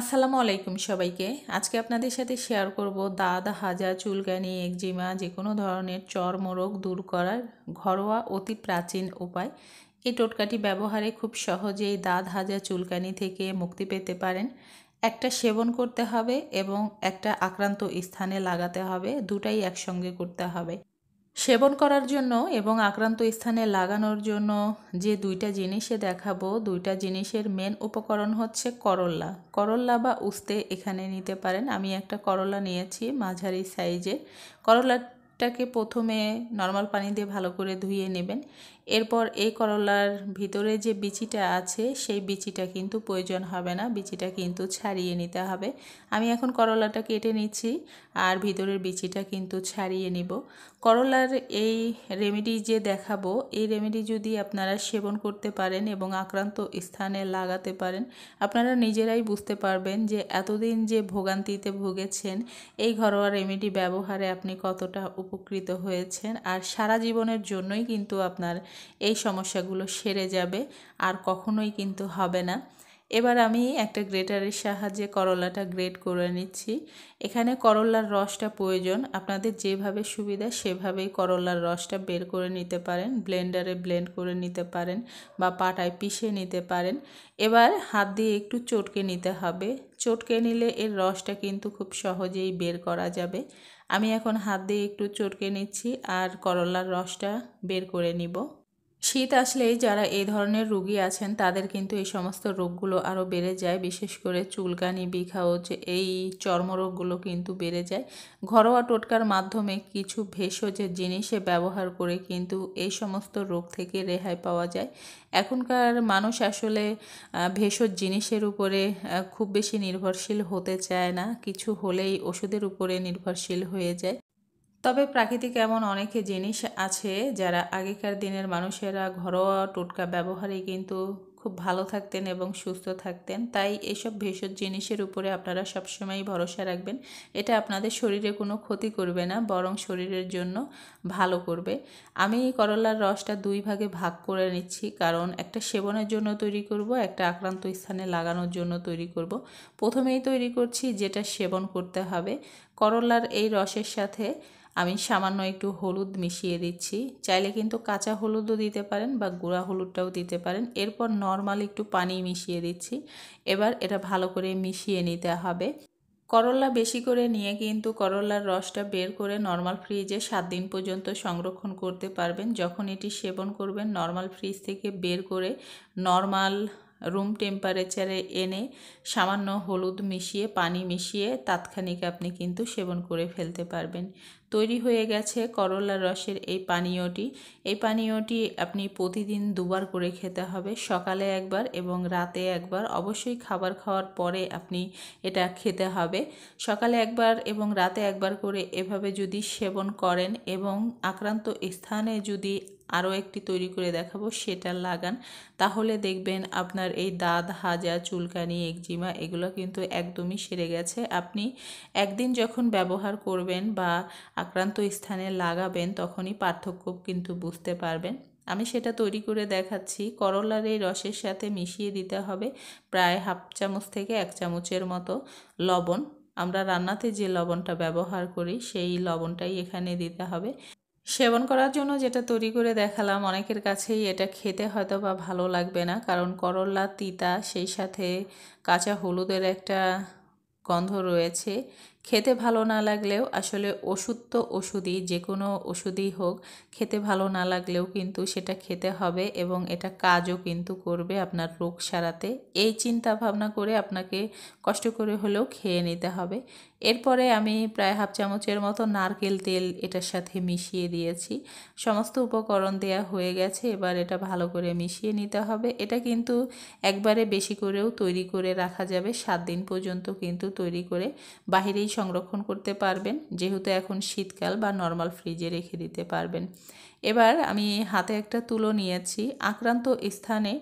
আসসালামু আলাইকুম সবাইকে আজকে আপনাদের সাথে শেয়ার করব দাদ হাজা চুলকানি একজিমা যে কোনো ধরনের চর্মরোগ দূর করার ঘরোয়া অতি প্রাচীন উপায় এই টোটকাটি ব্যবহারে খুব সহজেই দাঁত হাজা চুলকানি থেকে মুক্তি পেতে পারেন একটা সেবন করতে হবে এবং একটা আক্রান্ত স্থানে লাগাতে হবে দুটাই একসঙ্গে করতে হবে সেবন করার জন্য এবং আক্রান্ত স্থানে লাগানোর জন্য যে দুইটা জিনিসে দেখাবো দুইটা জিনিসের মেন উপকরণ হচ্ছে করল্লা করল্লা বা উস্তে এখানে নিতে পারেন আমি একটা করলা নিয়েছি মাঝারি সাইজে করলার টাকে প্রথমে নর্মাল পানি দিয়ে ভালো করে ধুয়ে নেবেন এরপর এই করলার ভিতরে যে বিচিটা আছে সেই বিচিটা কিন্তু প্রয়োজন হবে না বিচিটা কিন্তু ছাড়িয়ে নিতে হবে আমি এখন করলাটা কেটে নিচ্ছি আর ভিতরের বিচিটা কিন্তু ছাড়িয়ে নিব করলার এই রেমেডি যে দেখাবো এই রেমেডি যদি আপনারা সেবন করতে পারেন এবং আক্রান্ত স্থানে লাগাতে পারেন আপনারা নিজেরাই বুঝতে পারবেন যে এতদিন যে ভোগান্তিতে ভুগেছেন এই ঘরোয়া রেমেডি ব্যবহারে আপনি কতটা উপকৃত হয়েছেন আর সারা জীবনের জন্যই কিন্তু আপনার এই সমস্যাগুলো সেরে যাবে আর কখনোই কিন্তু হবে না এবার আমি একটা গ্রেটারের সাহায্যে করলাটা গ্রেট করে নিচ্ছি এখানে করলার রসটা প্রয়োজন আপনাদের যেভাবে সুবিধা সেভাবেই করলার রসটা বের করে নিতে পারেন ব্লেন্ডারে ব্লেন্ড করে নিতে পারেন বা পাটায় পিষে নিতে পারেন এবার হাত দিয়ে একটু চটকে নিতে হবে চটকে নিলে এর রসটা কিন্তু খুব সহজেই বের করা যাবে আমি এখন হাত দিয়ে একটু চটকে নিচ্ছি আর করলার রসটা বের করে নিব শীত আসলেই যারা এই ধরনের রোগী আছেন তাদের কিন্তু এই সমস্ত রোগগুলো আরও বেড়ে যায় বিশেষ করে চুলকানি যে এই চর্মরোগগুলো কিন্তু বেড়ে যায় ঘরোয়া টোটকার মাধ্যমে কিছু ভেষজ জিনিসে ব্যবহার করে কিন্তু এই সমস্ত রোগ থেকে রেহাই পাওয়া যায় এখনকার মানুষ আসলে ভেষজ জিনিসের উপরে খুব বেশি নির্ভরশীল হতে চায় না কিছু হলেই ওষুধের উপরে নির্ভরশীল হয়ে যায় তবে প্রাকৃতিক এমন অনেক জিনিস আছে যারা আগেকার দিনের মানুষেরা ঘরোয়া টোটকা ব্যবহারে কিন্তু খুব ভালো থাকতেন এবং সুস্থ থাকতেন তাই এসব ভেষজ জিনিসের উপরে আপনারা সবসময়ই ভরসা রাখবেন এটা আপনাদের শরীরে কোনো ক্ষতি করবে না বরং শরীরের জন্য ভালো করবে আমি করলার রসটা দুই ভাগে ভাগ করে নিচ্ছি কারণ একটা সেবনের জন্য তৈরি করব একটা আক্রান্ত স্থানে লাগানোর জন্য তৈরি করব। প্রথমেই তৈরি করছি যেটা সেবন করতে হবে করলার এই রসের সাথে আমি সামান্য একটু হলুদ মিশিয়ে দিচ্ছি চাইলে কিন্তু কাঁচা হলুদও দিতে পারেন বা গুঁড়া হলুদটাও দিতে পারেন এরপর নর্মাল একটু পানি মিশিয়ে দিচ্ছি এবার এটা ভালো করে মিশিয়ে নিতে হবে করলা বেশি করে নিয়ে কিন্তু করলার রসটা বের করে নর্মাল ফ্রিজে সাত দিন পর্যন্ত সংরক্ষণ করতে পারবেন যখন এটি সেবন করবেন নর্মাল ফ্রিজ থেকে বের করে নর্মাল রুম টেম্পারেচারে এনে সামান্য হলুদ মিশিয়ে পানি মিশিয়ে তাৎক্ষণিক আপনি কিন্তু সেবন করে ফেলতে পারবেন তৈরি হয়ে গেছে করলার রসের এই পানীয়টি এই পানীয়টি আপনি প্রতিদিন দুবার করে খেতে হবে সকালে একবার এবং রাতে একবার অবশ্যই খাবার খাওয়ার পরে আপনি এটা খেতে হবে সকালে একবার এবং রাতে একবার করে এভাবে যদি সেবন করেন এবং আক্রান্ত স্থানে যদি আরও একটি তৈরি করে দেখাবো সেটা লাগান তাহলে দেখবেন আপনার এই দাঁত হাজা চুলকানি একজিমা এগুলো কিন্তু একদমই সেরে গেছে আপনি একদিন যখন ব্যবহার করবেন বা আক্রান্ত স্থানে লাগাবেন তখনই পার্থক্য কিন্তু বুঝতে পারবেন আমি সেটা তৈরি করে দেখাচ্ছি করলার এই রসের সাথে মিশিয়ে দিতে হবে প্রায় হাফ চামচ থেকে এক চামচের মতো লবণ আমরা রান্নাতে যে লবণটা ব্যবহার করি সেই লবণটাই এখানে দিতে হবে সেবন করার জন্য যেটা তৈরি করে দেখালাম অনেকের কাছেই এটা খেতে হয়তো বা ভালো লাগবে না কারণ করল্লা তিতা সেই সাথে কাঁচা হলুদের একটা গন্ধ রয়েছে খেতে ভালো না লাগলেও আসলে ওষুধ তো ওষুধই যে কোনো ওষুধই হোক খেতে ভালো না লাগলেও কিন্তু সেটা খেতে হবে এবং এটা কাজও কিন্তু করবে আপনার রোগ সারাতে এই চিন্তা ভাবনা করে আপনাকে কষ্ট করে হলেও খেয়ে নিতে হবে এরপরে আমি প্রায় হাফ চামচের মতো নারকেল তেল এটার সাথে মিশিয়ে দিয়েছি সমস্ত উপকরণ দেয়া হয়ে গেছে এবার এটা ভালো করে মিশিয়ে নিতে হবে এটা কিন্তু একবারে বেশি করেও তৈরি করে রাখা যাবে সাত দিন পর্যন্ত কিন্তু তৈরি করে বাহিরেই সংরক্ষণ করতে পারবেন যেহেতু এখন শীতকাল বা নর্মাল ফ্রিজে রেখে দিতে পারবেন এবার আমি হাতে একটা তুলো নিয়েছি আক্রান্ত স্থানে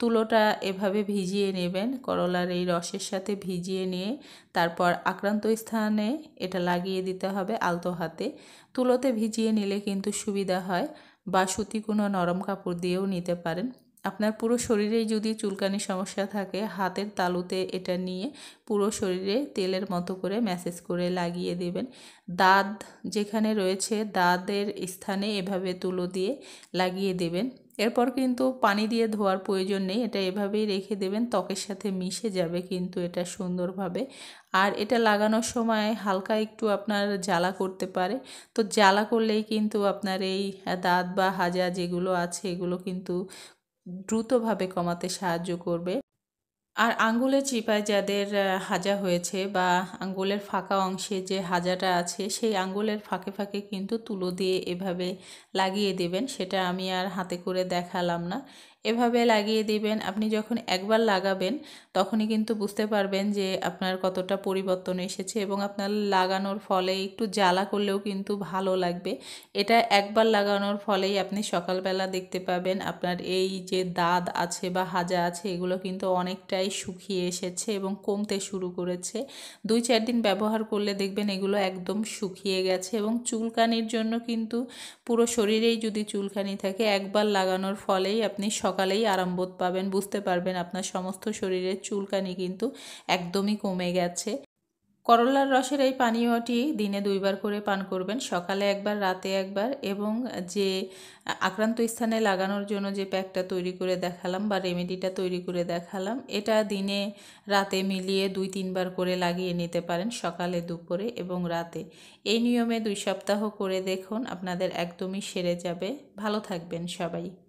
তুলোটা এভাবে ভিজিয়ে নেবেন করলার এই রসের সাথে ভিজিয়ে নিয়ে তারপর আক্রান্ত স্থানে এটা লাগিয়ে দিতে হবে আলতো হাতে তুলোতে ভিজিয়ে নিলে কিন্তু সুবিধা হয় বা সুতি কোনো নরম কাপড় দিয়েও নিতে পারেন আপনার পুরো শরীরেই যদি চুলকানির সমস্যা থাকে হাতের তালুতে এটা নিয়ে পুরো শরীরে তেলের মতো করে ম্যাসেজ করে লাগিয়ে দেবেন দাঁত যেখানে রয়েছে দাঁতের স্থানে এভাবে তুলো দিয়ে লাগিয়ে দেবেন এরপর কিন্তু পানি দিয়ে ধোয়ার প্রয়োজন নেই এটা এভাবেই রেখে দেবেন ত্বকের সাথে মিশে যাবে কিন্তু এটা সুন্দরভাবে আর এটা লাগানোর সময় হালকা একটু আপনার জ্বালা করতে পারে তো জ্বালা করলেই কিন্তু আপনার এই দাঁত বা হাজা যেগুলো আছে এগুলো কিন্তু দ্রুতভাবে কমাতে সাহায্য করবে আর আঙ্গুলের চিপায় যাদের হাজা হয়েছে বা আঙ্গুলের ফাঁকা অংশে যে হাজাটা আছে সেই আঙ্গুলের ফাঁকে ফাঁকে কিন্তু তুলো দিয়ে এভাবে লাগিয়ে দেবেন সেটা আমি আর হাতে করে দেখালাম না এভাবে লাগিয়ে দিবেন আপনি যখন একবার লাগাবেন তখনই কিন্তু বুঝতে পারবেন যে আপনার কতটা পরিবর্তন এসেছে এবং আপনার লাগানোর ফলে একটু জ্বালা করলেও কিন্তু ভালো লাগবে এটা একবার লাগানোর ফলেই আপনি সকালবেলা দেখতে পাবেন আপনার এই যে দাঁত আছে বা হাজা আছে এগুলো কিন্তু অনেকটাই শুকিয়ে এসেছে এবং কমতে শুরু করেছে দুই চার দিন ব্যবহার করলে দেখবেন এগুলো একদম শুকিয়ে গেছে এবং চুলকানির জন্য কিন্তু পুরো শরীরেই যদি চুলকানি থাকে একবার লাগানোর ফলেই আপনি সকাল সকালেই আরামবোধ পাবেন বুঝতে পারবেন আপনার সমস্ত শরীরের চুলকানি কিন্তু একদমই কমে গেছে করলার রসের এই পানীয়টি দিনে দুইবার করে পান করবেন সকালে একবার রাতে একবার এবং যে আক্রান্ত স্থানে লাগানোর জন্য যে প্যাকটা তৈরি করে দেখালাম বা রেমেডিটা তৈরি করে দেখালাম এটা দিনে রাতে মিলিয়ে দুই তিনবার করে লাগিয়ে নিতে পারেন সকালে দুপুরে এবং রাতে এই নিয়মে দুই সপ্তাহ করে দেখুন আপনাদের একদমই সেরে যাবে ভালো থাকবেন সবাই